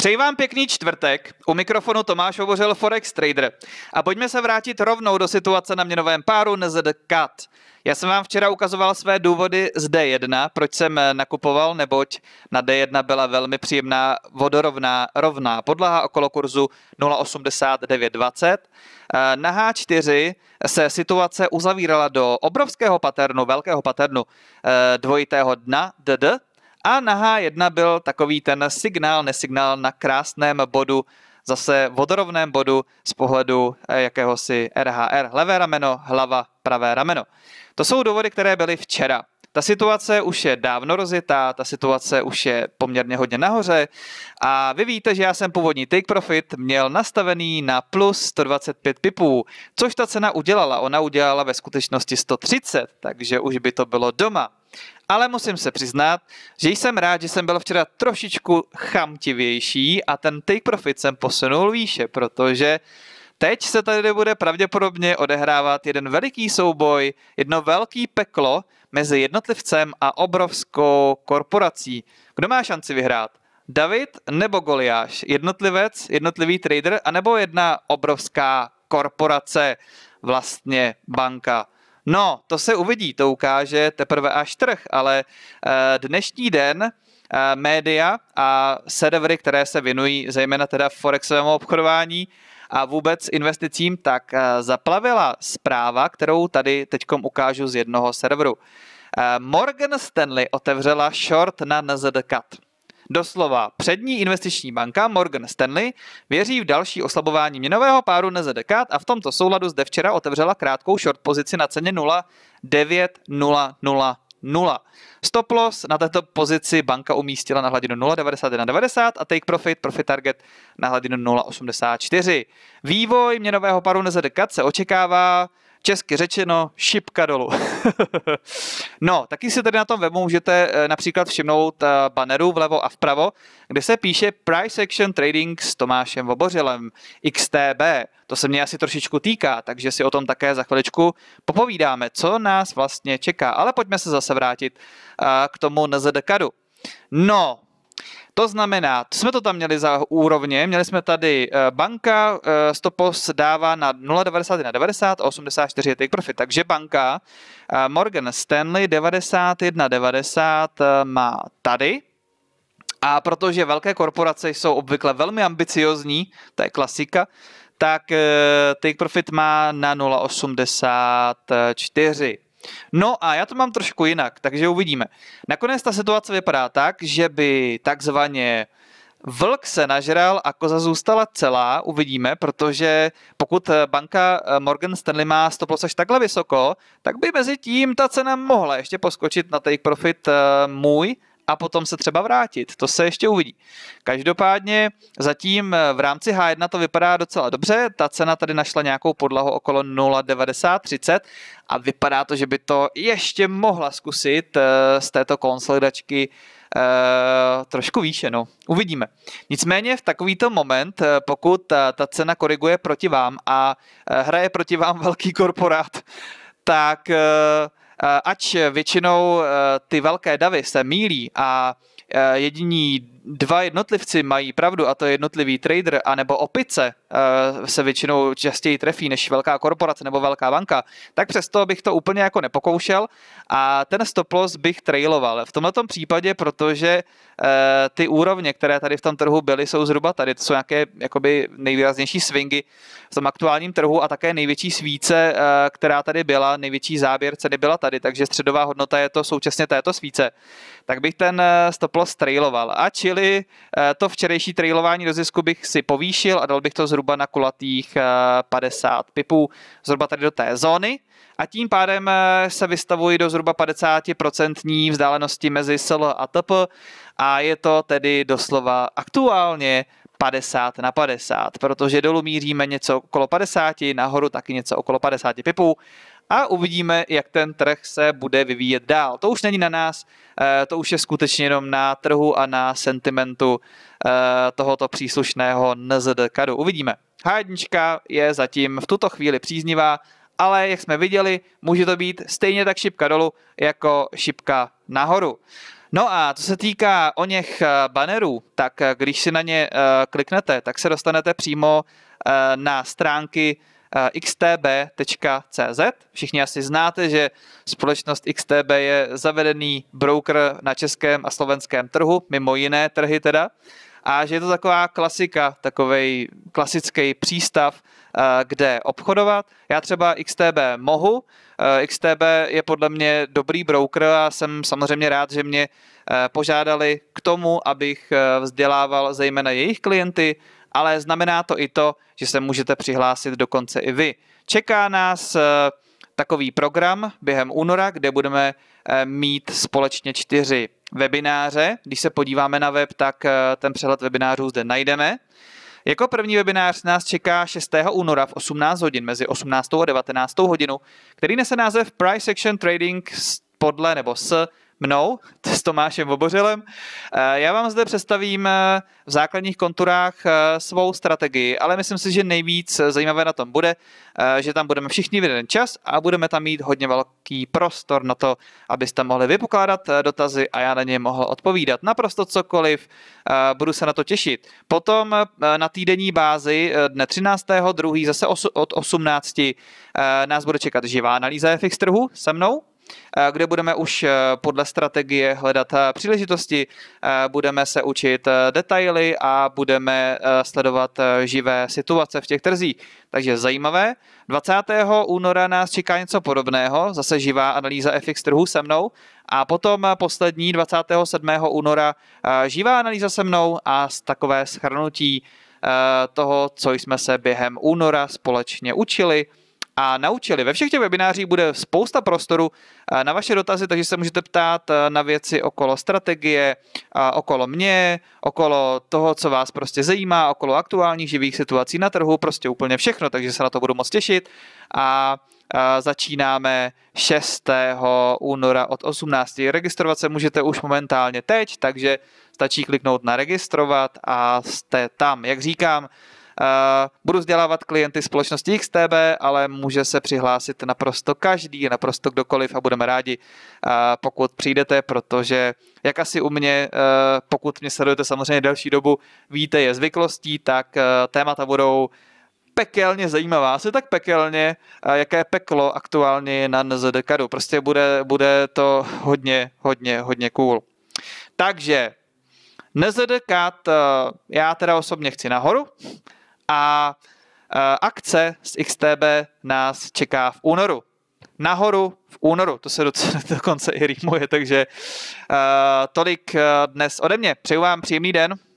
Přeji vám pěkný čtvrtek. U mikrofonu Tomáš hovořil Forex Trader. A pojďme se vrátit rovnou do situace na měnovém páru NZCAT. Já jsem vám včera ukazoval své důvody z D1, proč jsem nakupoval, neboť na D1 byla velmi příjemná vodorovná rovná podlaha okolo kurzu 0,8920. Na H4 se situace uzavírala do obrovského paternu, velkého paternu eh, dvojitého dna DD, a h jedna byl takový ten signál, nesignál na krásném bodu, zase vodorovném bodu z pohledu eh, jakéhosi RHR. Levé rameno, hlava, pravé rameno. To jsou důvody, které byly včera. Ta situace už je dávno rozjetá, ta situace už je poměrně hodně nahoře a vy víte, že já jsem původní take profit měl nastavený na plus 125 pipů, což ta cena udělala. Ona udělala ve skutečnosti 130, takže už by to bylo doma. Ale musím se přiznat, že jsem rád, že jsem byl včera trošičku chamtivější a ten take profit jsem posunul výše, protože teď se tady bude pravděpodobně odehrávat jeden veliký souboj, jedno velký peklo mezi jednotlivcem a obrovskou korporací. Kdo má šanci vyhrát? David nebo Goliáš? Jednotlivec, jednotlivý trader, anebo jedna obrovská korporace, vlastně banka? No, to se uvidí, to ukáže teprve až trh, ale eh, dnešní den eh, média a servery, které se věnují zejména teda forexovému obchodování a vůbec investicím, tak eh, zaplavila zpráva, kterou tady teď ukážu z jednoho serveru. Morgan Stanley otevřela short na NZDCAT. Doslova přední investiční banka Morgan Stanley věří v další oslabování měnového páru na dekád a v tomto souladu zde včera otevřela krátkou short pozici na ceně 0,9000. Stop loss na této pozici banka umístila na hladinu 0,9190 a take profit, profit target na hladinu 0,84. Vývoj měnového paru na ZDK se očekává Česky řečeno, šipka dolů. no, taky si tady na tom webu můžete eh, například všimnout eh, banneru vlevo a vpravo, kde se píše Price Action Trading s Tomášem Vobořilem, XTB. To se mě asi trošičku týká, takže si o tom také za chviličku popovídáme, co nás vlastně čeká. Ale pojďme se zase vrátit eh, k tomu NZDKadu. No, to znamená, jsme to tam měli za úrovně, měli jsme tady eh, banka, eh, stopos dává na 0,90 na 90 a 84 je take profit, takže banka eh, Morgan Stanley 91,90 má tady, a protože velké korporace jsou obvykle velmi ambiciozní, to je klasika, tak take profit má na 0,84. No a já to mám trošku jinak, takže uvidíme. Nakonec ta situace vypadá tak, že by takzvaně Vlk se nažral a koza zůstala celá, uvidíme, protože pokud banka eh, Morgan Stanley má 100 až takhle vysoko, tak by mezi tím ta cena mohla ještě poskočit na take profit eh, můj a potom se třeba vrátit. To se ještě uvidí. Každopádně zatím eh, v rámci H1 to vypadá docela dobře. Ta cena tady našla nějakou podlahu okolo 0,9030 a vypadá to, že by to ještě mohla zkusit eh, z této konsolidačky eh, trošku výše, no. Uvidíme. Nicméně v takovýto moment, pokud ta, cena koriguje proti vám a hraje proti vám velký korporát, tak Eh, ač většinou eh, ty velké davy se mílí a eh, jediní dva jednotlivci mají pravdu a to je jednotlivý trader, anebo opice eh, se většinou častěji trefí než velká korporace nebo velká banka, tak přesto bych to úplně jako nepokoušel a ten stop loss bych trailoval. V tomto případě, protože eh, ty úrovně, které tady v tom trhu byly, jsou zhruba tady, to jsou nějaké jakoby nejvýraznější swingy v tom aktuálním trhu a také největší svíce, eh, která tady byla, největší záběr ceny byla tady, takže středová hodnota je to současně této svíce, tak bych ten stop loss trailoval. A či Čili eh, to včerejší trailování do zisku bych si povýšil a dal bych to zhruba na kulatých 50 eh, pipů, zhruba tady do té zóny. A tím pádem eh, se vystavuji do zhruba 50% vzdálenosti mezi SL a TP a je to tedy doslova aktuálně 50 na 50, protože dolů míříme něco okolo 50, nahoru taky něco okolo 50 pipů, a uvidíme, jak ten trh se bude vyvíjet dál. To už není na nás, eh, to už je skutečně jenom na trhu a na sentimentu eh, tohoto příslušného NZD kadu. Uvidíme. H1 je zatím v tuto chvíli příznivá, ale jak jsme viděli, může to být stejně tak šipka dolů jako šipka nahoru. No a co se týká o něch eh, bannerů, tak když si na ně kliknete, tak se dostanete přímo na stránky xtb.cz. Všichni asi znáte, že společnost XTB je zavedený broker na českém a slovenském trhu, mimo jiné trhy teda a že je to taková klasika, takový klasický přístav, eh, kde obchodovat. Já třeba XTB mohu, eh, XTB je podle mě dobrý broker a jsem samozřejmě rád, že mě eh, požádali k tomu, abych vzdělával zejména jejich klienty, ale znamená to i to, že se můžete přihlásit dokonce i vy. Čeká nás takový program během února, kde budeme eh, mít společně čtyři webináře. Když se podíváme na web, tak eh, ten přehled webinářů zde najdeme. Jako první webinář nás čeká 6. února v 18 hodin mezi 18. a 19. hodinu, který nese název Price Action Trading podle nebo s mnou, s Tomášem Obořilem. Eh, já vám zde představím eh, v základních konturách eh, svou strategii, ale myslím si, že nejvíc zajímavé na tom bude, že tam budeme všichni v jeden čas a budeme tam mít hodně velký prostor na to, abyste mohli vypokládat dotazy a já na ně mohl odpovídat. Naprosto cokoliv, budu se na to těšit. Potom na týdenní bázi dne 13. 2. zase od 18. nás bude čekat živá analýza FX trhu se mnou, Eh, kde budeme už eh, podle strategie hledat eh, příležitosti, budeme se učit detaily a budeme sledovat živé situace v těch trzích. Takže zajímavé. 20. února nás čeká něco podobného, zase živá analýza FX trhu se mnou a potom poslední 27. února živá analýza se mnou a takové schrnutí toho, co jsme se během února společně učili – a naučili. Ve všech těch webinářích bude spousta prostoru eh, na vaše dotazy, takže se můžete ptát eh, na věci okolo strategie, okolo mě, okolo toho, co vás prostě zajímá, okolo aktuálních živých situací na trhu, prostě úplně všechno, takže se na to budu moc těšit. A eh, začínáme 6. února od 18. Registrovat se můžete už momentálně teď, takže stačí kliknout na registrovat a jste tam. Jak říkám, Eh, budu vzdělávat klienty společnosti XTB, ale může se přihlásit naprosto každý, naprosto kdokoliv a budeme rádi, eh, pokud přijdete, protože jak asi u mě, eh, pokud mě sledujete samozřejmě delší dobu, víte, je zvyklostí, tak témata budou pekelně zajímavá, asi tak pekelně, jaké peklo aktuálně je na NZDKadu. Prostě bude, bude to hodně, hodně, hodně cool. Takže NZDK, já teda osobně chci nahoru, a akce z XTB nás čeká v únoru. Nahoru v únoru, to se docela, dokonce i rýmuje, takže tolik dnes ode mě. Přeju vám příjemný den.